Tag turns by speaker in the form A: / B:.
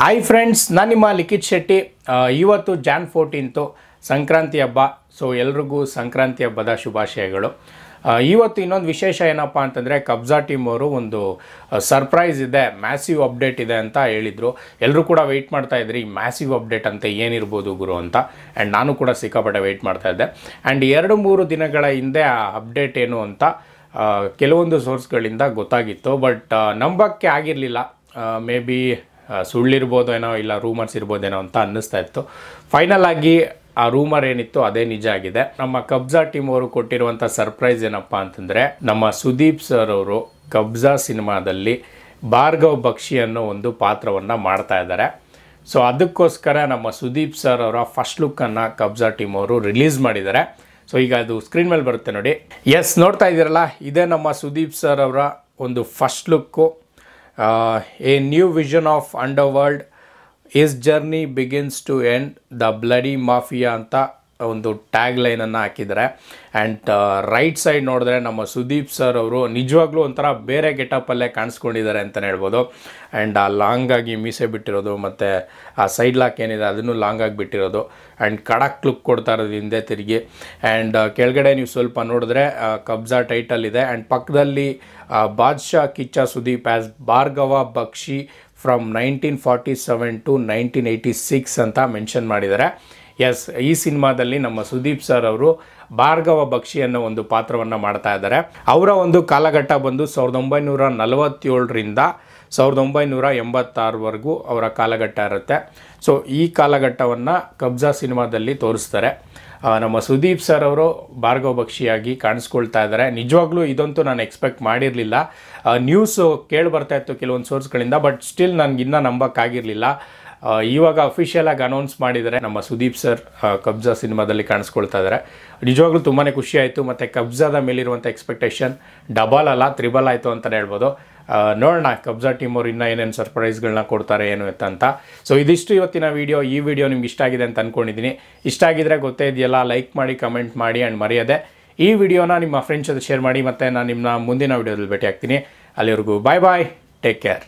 A: hi friends ನಾನು ನಿಮ್ಮ ಲಿಖಿತ್ ಶೆಟ್ಟಿ ಇವತ್ತು ಜಾನ್ ಫೋರ್ಟೀನ್ತು ಸಂಕ್ರಾಂತಿ ಹಬ್ಬ ಸೊ ಎಲ್ರಿಗೂ ಸಂಕ್ರಾಂತಿ ಹಬ್ಬದ ಶುಭಾಶಯಗಳು ಇವತ್ತು ಇನ್ನೊಂದು ವಿಶೇಷ ಏನಪ್ಪ ಅಂತಂದರೆ ಕಬ್ಜಾ ಟೀಮ್ ಅವರು ಒಂದು ಸರ್ಪ್ರೈಸ್ ಇದೆ ಮ್ಯಾಸಿವ್ ಅಪ್ಡೇಟ್ ಇದೆ ಅಂತ ಹೇಳಿದರು ಎಲ್ಲರೂ ಕೂಡ ವೆಯ್ಟ್ ಮಾಡ್ತಾ ಇದ್ರಿ ಈ ಮ್ಯಾಸಿವ್ ಅಪ್ಡೇಟ್ ಅಂತ ಏನಿರ್ಬೋದು ಗುರು ಅಂತ ಆ್ಯಂಡ್ ನಾನು ಕೂಡ ಸಿಕ್ಕಾಪಟ್ಟೆ ವೆಯ್ಟ್ ಮಾಡ್ತಾ ಇದ್ದೆ ಆ್ಯಂಡ್ ಎರಡು ಮೂರು ದಿನಗಳ ಹಿಂದೆ ಆ ಅಪ್ಡೇಟ್ ಏನು ಅಂತ ಕೆಲವೊಂದು ಸೋರ್ಸ್ಗಳಿಂದ ಗೊತ್ತಾಗಿತ್ತು ಬಟ್ ನಂಬಕ್ಕೆ ಆಗಿರಲಿಲ್ಲ ಮೇ ಬಿ ಸುಳ್ಳಿರ್ಬೋದೇನೋ ಇಲ್ಲ ರೂಮರ್ಸ್ ಇರ್ಬೋದೇನೋ ಅಂತ ಅನ್ನಿಸ್ತಾ ಇತ್ತು ಫೈನಲ್ ಆಗಿ ಆ ರೂಮರ್ ಏನಿತ್ತು ಅದೇ ನಿಜ ಆಗಿದೆ ನಮ್ಮ ಕಬ್ಜಾ ಟೀಮ್ ಅವರು ಕೊಟ್ಟಿರುವಂಥ ಸರ್ಪ್ರೈಸ್ ಏನಪ್ಪ ಅಂತಂದರೆ ನಮ್ಮ ಸುದೀಪ್ ಸರ್ ಅವರು ಕಬ್ಜಾ ಸಿನಿಮಾದಲ್ಲಿ ಭಾರ್ಗವ್ ಬಕ್ಷಿ ಅನ್ನೋ ಒಂದು ಪಾತ್ರವನ್ನು ಮಾಡ್ತಾ ಇದ್ದಾರೆ ಸೊ ಅದಕ್ಕೋಸ್ಕರ ನಮ್ಮ ಸುದೀಪ್ ಸರ್ ಅವರ ಫಸ್ಟ್ ಲುಕ್ಕನ್ನು ಕಬ್ಜಾ ಟೀಮ್ ಅವರು ರಿಲೀಸ್ ಮಾಡಿದ್ದಾರೆ ಸೊ ಈಗ ಅದು ಸ್ಕ್ರೀನ್ ಮೇಲೆ ಬರುತ್ತೆ ನೋಡಿ ಎಸ್ ನೋಡ್ತಾ ಇದ್ದೀರಲ್ಲ ಇದೇ ನಮ್ಮ ಸುದೀಪ್ ಸರ್ ಅವರ ಒಂದು first look uh, a new vision of underworld his journey begins to end the bloody mafia anta ಒಂದು ಟ್ಯಾಗ್ ಲೈನನ್ನು ಹಾಕಿದ್ದಾರೆ ಆ್ಯಂಡ್ ರೈಟ್ ಸೈಡ್ ನೋಡಿದ್ರೆ ನಮ್ಮ ಸುದೀಪ್ ಸರ್ ಅವರು ನಿಜವಾಗ್ಲೂ ಒಂಥರ ಬೇರೆ ಗೆಟಪಲ್ಲೇ ಕಾಣಿಸ್ಕೊಂಡಿದ್ದಾರೆ ಅಂತಲೇ ಹೇಳ್ಬೋದು ಆ್ಯಂಡ್ ಆ ಲಾಂಗಾಗಿ ಮೀಸೆ ಬಿಟ್ಟಿರೋದು ಮತ್ತು ಆ ಸೈಡ್ ಲಾಕ್ ಏನಿದೆ ಅದನ್ನು ಲಾಂಗಾಗಿ ಬಿಟ್ಟಿರೋದು ಆ್ಯಂಡ್ ಕಡಕ್ ಲುಕ್ ಕೊಡ್ತಾ ಇರೋದು ಹಿಂದೆ ತಿರುಗಿ ಆ್ಯಂಡ್ uh, ಕೆಳಗಡೆ ನೀವು ಸ್ವಲ್ಪ ನೋಡಿದ್ರೆ ಕಬ್ಜಾ ಟೈಟಲ್ ಇದೆ ಆ್ಯಂಡ್ ಪಕ್ಕದಲ್ಲಿ Badshah Kichcha Sudeep as Bhargava Bakshi from nineteen forty seven to nineteen eighty six ಅಂತ ಮೆನ್ಷನ್ ಮಾಡಿದ್ದಾರೆ ಎಸ್ ಈ ಸಿನಿಮಾದಲ್ಲಿ ನಮ್ಮ ಸುದೀಪ್ ಸರ್ ಅವರು ಭಾರ್ಗವ ಬಕ್ಷಿ ಅನ್ನೋ ಒಂದು ಪಾತ್ರವನ್ನು ಮಾಡ್ತಾ ಇದ್ದಾರೆ ಅವರ ಒಂದು ಕಾಲಘಟ್ಟ ಬಂದು ಸಾವಿರದ ಒಂಬೈನೂರ ನಲವತ್ತೇಳರಿಂದ ಸಾವಿರದ ಒಂಬೈನೂರ ಎಂಬತ್ತಾರವರೆಗೂ ಅವರ ಕಾಲಘಟ್ಟ ಇರುತ್ತೆ ಸೊ ಈ ಕಾಲಘಟ್ಟವನ್ನು ಕಬ್ಜಾ ಸಿನಿಮಾದಲ್ಲಿ ತೋರಿಸ್ತಾರೆ ನಮ್ಮ ಸುದೀಪ್ ಸರ್ ಅವರು ಭಾರ್ಗವ ಬಕ್ಷಿಯಾಗಿ ಕಾಣಿಸ್ಕೊಳ್ತಾ ಇದ್ದಾರೆ ನಿಜವಾಗ್ಲೂ ಇದಂತೂ ನಾನು ಎಕ್ಸ್ಪೆಕ್ಟ್ ಮಾಡಿರಲಿಲ್ಲ ನ್ಯೂಸು ಕೇಳಿ ಬರ್ತಾ ಇತ್ತು ಕೆಲವೊಂದು ಸೋರ್ಸ್ಗಳಿಂದ ಬಟ್ ಸ್ಟಿಲ್ ನನಗಿನ್ನೂ ನಂಬಕ್ಕಾಗಿರಲಿಲ್ಲ ಇವಾಗ ಅಫಿಷಿಯಲ್ ಆಗಿ ಅನೌನ್ಸ್ ಮಾಡಿದರೆ ನಮ್ಮ ಸುದೀಪ್ ಸರ್ ಕಬ್ಜಾ ಸಿನಿಮಾದಲ್ಲಿ ಕಾಣಿಸ್ಕೊಳ್ತಾ ಇದ್ದಾರೆ ನಿಜವಾಗ್ಲೂ ತುಂಬಾ ಖುಷಿ ಆಯಿತು ಮತ್ತು ಕಬ್ಜಾದ ಮೇಲಿರುವಂಥ ಎಕ್ಸ್ಪೆಕ್ಟೇಷನ್ ಡಬಲ್ ಅಲ್ಲ ತ್ರಿಬಲ್ ಆಯಿತು ಅಂತಲೇ ಹೇಳ್ಬೋದು ನೋಡೋಣ ಕಬ್ಜಾ ಟೀಮ್ ಅವ್ರು ಇನ್ನೂ ಏನೇನು ಸರ್ಪ್ರೈಸ್ಗಳನ್ನ ಕೊಡ್ತಾರೆ ಏನು ಅಂತ ಸೊ ಇದಿಷ್ಟು ಇವತ್ತಿನ ವೀಡಿಯೋ ಈ ವಿಡಿಯೋ ನಿಮ್ಗೆ ಇಷ್ಟ ಆಗಿದೆ ಅಂತ ಅಂದ್ಕೊಂಡಿದ್ದೀನಿ ಇಷ್ಟ ಆಗಿದ್ರೆ ಗೊತ್ತೇ ಇದೆಯಲ್ಲ ಲೈಕ್ ಮಾಡಿ ಕಮೆಂಟ್ ಮಾಡಿ ಆ್ಯಂಡ್ ಮರೆಯದೆ ಈ ವಿಡಿಯೋನ ನಿಮ್ಮ ಫ್ರೆಂಡ್ಸ್ ಜೊತೆ ಶೇರ್ ಮಾಡಿ ಮತ್ತು ನಾನು ನಿಮ್ಮನ್ನ ಮುಂದಿನ ವೀಡಿಯೋದಲ್ಲಿ ಭೇಟಿ ಆಗ್ತೀನಿ ಅಲ್ಲಿವರೆಗೂ ಬಾಯ್ ಬಾಯ್ ಟೇಕ್ ಕೇರ್